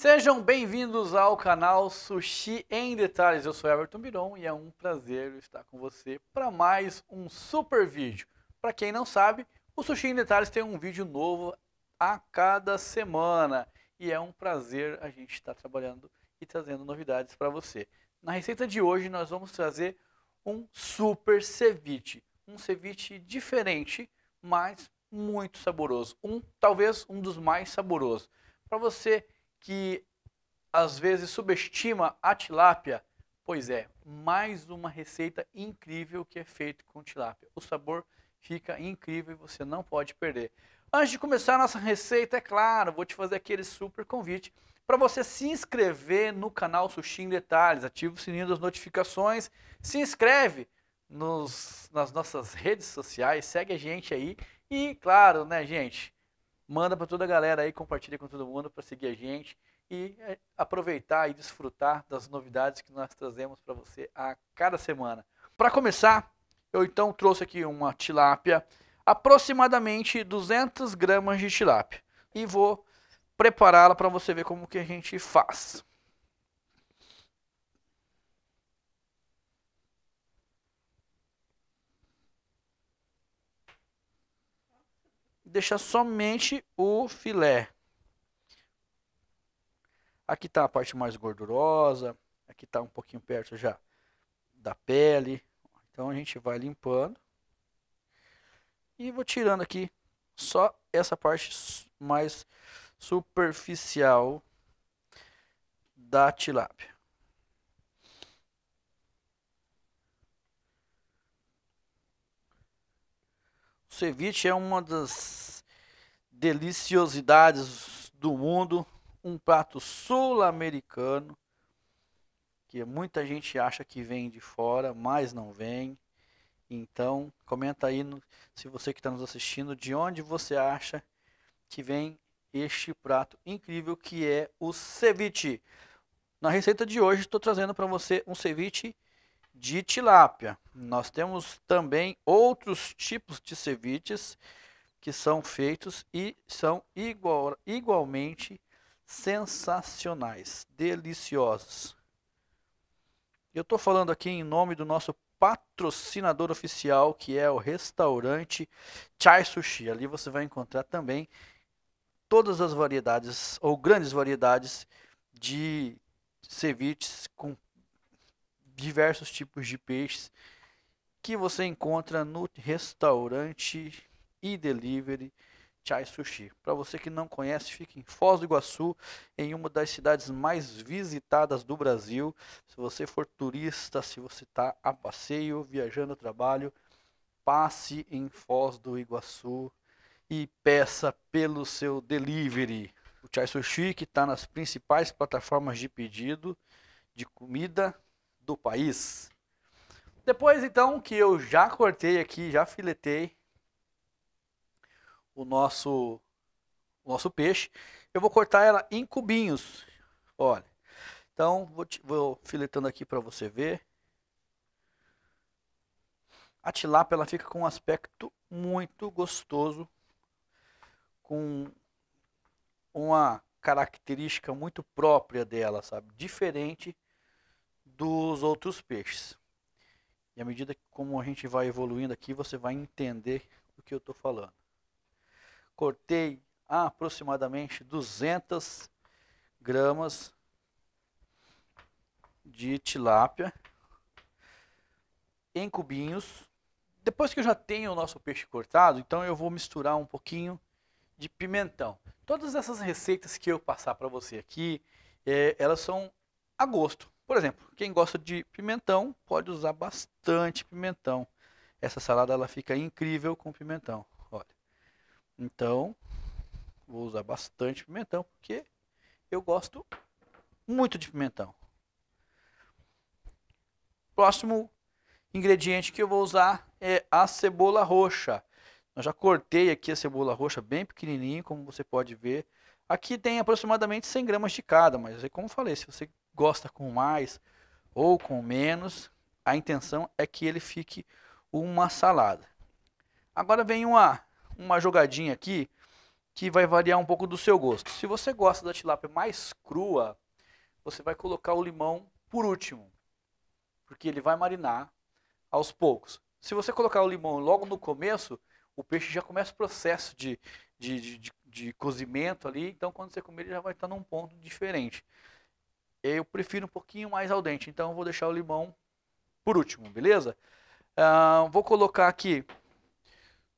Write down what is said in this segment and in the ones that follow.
Sejam bem-vindos ao canal Sushi em Detalhes. Eu sou Everton Biron e é um prazer estar com você para mais um super vídeo. Para quem não sabe, o Sushi em Detalhes tem um vídeo novo a cada semana e é um prazer a gente estar trabalhando e trazendo novidades para você. Na receita de hoje nós vamos trazer um super ceviche, um ceviche diferente, mas muito saboroso, um talvez um dos mais saborosos. Para você que às vezes subestima a tilápia? Pois é, mais uma receita incrível que é feita com tilápia. O sabor fica incrível e você não pode perder. Antes de começar a nossa receita, é claro, vou te fazer aquele super convite para você se inscrever no canal Sushi em Detalhes. Ativa o sininho das notificações, se inscreve nos, nas nossas redes sociais, segue a gente aí. E claro, né, gente? manda para toda a galera aí, compartilha com todo mundo para seguir a gente e é, aproveitar e desfrutar das novidades que nós trazemos para você a cada semana. Para começar, eu então trouxe aqui uma tilápia, aproximadamente 200 gramas de tilápia, e vou prepará-la para você ver como que a gente faz. e deixar somente o filé. Aqui está a parte mais gordurosa, aqui está um pouquinho perto já da pele. Então a gente vai limpando. E vou tirando aqui só essa parte mais superficial da tilápia. ceviche é uma das deliciosidades do mundo, um prato sul-americano que muita gente acha que vem de fora, mas não vem. Então, comenta aí no, se você que está nos assistindo, de onde você acha que vem este prato incrível que é o ceviche. Na receita de hoje, estou trazendo para você um ceviche de tilápia. Nós temos também outros tipos de ceviches que são feitos e são igual, igualmente sensacionais, deliciosos. Eu estou falando aqui em nome do nosso patrocinador oficial, que é o restaurante Chai Sushi. Ali você vai encontrar também todas as variedades ou grandes variedades de ceviches com diversos tipos de peixes que você encontra no restaurante e delivery Chai Sushi. Para você que não conhece, fica em Foz do Iguaçu, em uma das cidades mais visitadas do Brasil. Se você for turista, se você está a passeio, viajando a trabalho, passe em Foz do Iguaçu e peça pelo seu delivery. O Chai Sushi que está nas principais plataformas de pedido de comida do país. Depois então que eu já cortei aqui, já filetei o nosso o nosso peixe, eu vou cortar ela em cubinhos. Olha. Então vou, vou filetando aqui para você ver. A tilapa ela fica com um aspecto muito gostoso, com uma característica muito própria dela, sabe? Diferente dos outros peixes. E à medida que como a gente vai evoluindo aqui, você vai entender o que eu estou falando. Cortei aproximadamente 200 gramas de tilápia em cubinhos. Depois que eu já tenho o nosso peixe cortado, então eu vou misturar um pouquinho de pimentão. Todas essas receitas que eu passar para você aqui, é, elas são a gosto. Por exemplo, quem gosta de pimentão pode usar bastante pimentão. Essa salada ela fica incrível com pimentão. Olha. Então, vou usar bastante pimentão porque eu gosto muito de pimentão. Próximo ingrediente que eu vou usar é a cebola roxa. Eu já cortei aqui a cebola roxa bem pequenininho, como você pode ver. Aqui tem aproximadamente 100 gramas de cada, mas é como falei, se você gosta com mais ou com menos, a intenção é que ele fique uma salada. Agora vem uma, uma jogadinha aqui que vai variar um pouco do seu gosto. Se você gosta da tilápia mais crua, você vai colocar o limão por último, porque ele vai marinar aos poucos. Se você colocar o limão logo no começo, o peixe já começa o processo de, de, de, de, de cozimento ali, então quando você comer ele já vai estar num ponto diferente. Eu prefiro um pouquinho mais al dente, então eu vou deixar o limão por último, beleza? Ah, vou colocar aqui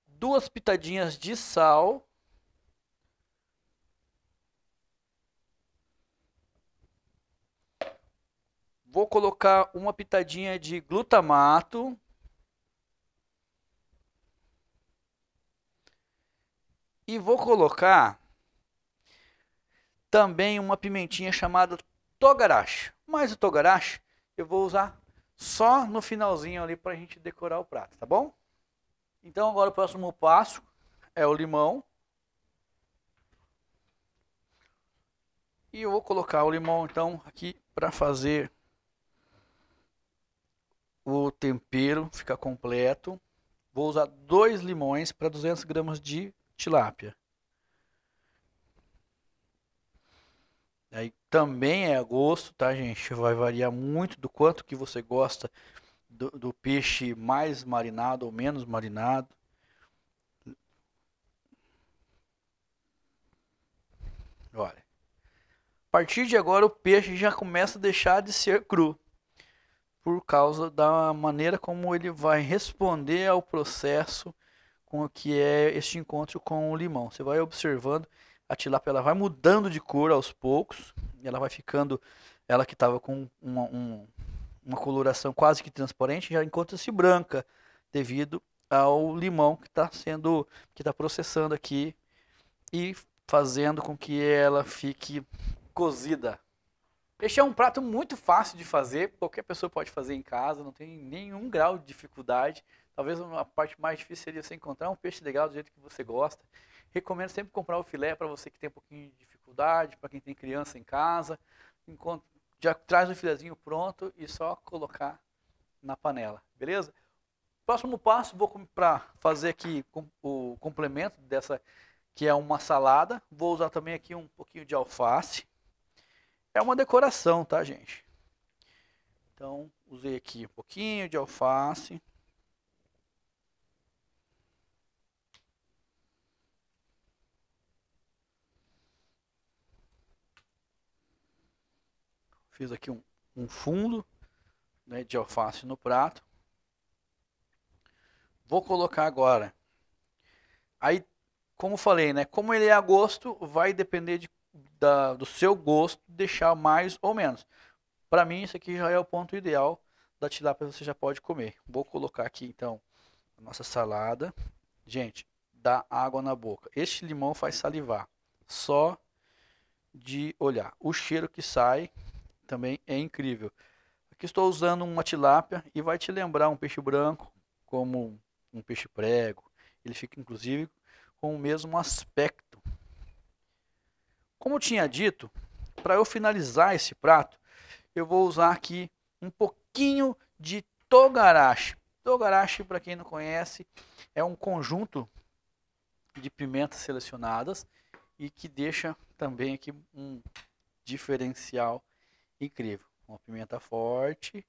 duas pitadinhas de sal. Vou colocar uma pitadinha de glutamato. E vou colocar também uma pimentinha chamada togarashi. Mas o togarashi eu vou usar só no finalzinho ali para a gente decorar o prato, tá bom? Então agora o próximo passo é o limão. E eu vou colocar o limão então aqui para fazer o tempero ficar completo. Vou usar dois limões para 200 gramas de tilápia. Aí também é a gosto, tá, gente? Vai variar muito do quanto que você gosta do, do peixe mais marinado ou menos marinado. Olha. A partir de agora o peixe já começa a deixar de ser cru por causa da maneira como ele vai responder ao processo com o que é este encontro com o limão. Você vai observando a tilápia, ela vai mudando de cor aos poucos, ela vai ficando, ela que estava com uma, um, uma coloração quase que transparente, já encontra-se branca devido ao limão que está sendo, que está processando aqui e fazendo com que ela fique cozida. Este é um prato muito fácil de fazer, qualquer pessoa pode fazer em casa, não tem nenhum grau de dificuldade. Talvez uma parte mais difícil seria você encontrar um peixe legal do jeito que você gosta. Recomendo sempre comprar o filé para você que tem um pouquinho de dificuldade, para quem tem criança em casa. Encontra, já traz o filézinho pronto e só colocar na panela, beleza? Próximo passo, vou para fazer aqui o complemento dessa que é uma salada. Vou usar também aqui um pouquinho de alface. É uma decoração, tá, gente? Então, usei aqui um pouquinho de alface. Fiz aqui um, um fundo né, de alface no prato. Vou colocar agora. Aí, como falei, né? Como ele é a gosto, vai depender de, da, do seu gosto deixar mais ou menos. Para mim, isso aqui já é o ponto ideal da tilápia, você já pode comer. Vou colocar aqui, então, a nossa salada. Gente, dá água na boca. Este limão faz salivar. Só de olhar. O cheiro que sai também é incrível. Aqui estou usando uma tilápia e vai te lembrar um peixe branco, como um peixe prego. Ele fica inclusive com o mesmo aspecto. Como eu tinha dito, para eu finalizar esse prato, eu vou usar aqui um pouquinho de togarashi. Togarashi, para quem não conhece, é um conjunto de pimentas selecionadas e que deixa também aqui um diferencial incrível. Uma pimenta forte,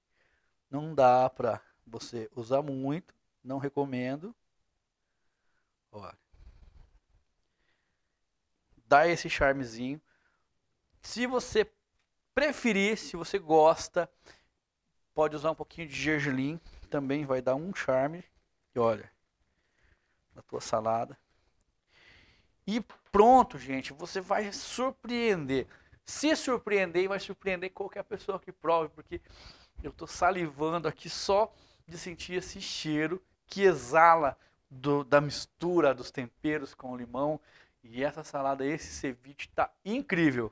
não dá pra você usar muito, não recomendo. Olha. Dá esse charmezinho. Se você preferir, se você gosta, pode usar um pouquinho de gergelim, também vai dar um charme. E olha, na tua salada. E pronto, gente, você vai surpreender se surpreender e vai surpreender qualquer pessoa que prove, porque eu estou salivando aqui só de sentir esse cheiro que exala do, da mistura dos temperos com o limão. E essa salada, esse ceviche está incrível.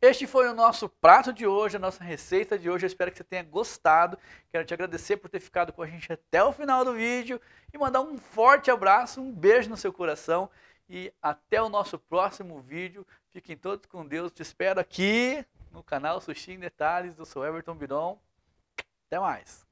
Este foi o nosso prato de hoje, a nossa receita de hoje. Eu espero que você tenha gostado. Quero te agradecer por ter ficado com a gente até o final do vídeo e mandar um forte abraço, um beijo no seu coração. E até o nosso próximo vídeo. Fiquem todos com Deus. Te espero aqui no canal Sushi em Detalhes do seu Everton Biron. Até mais.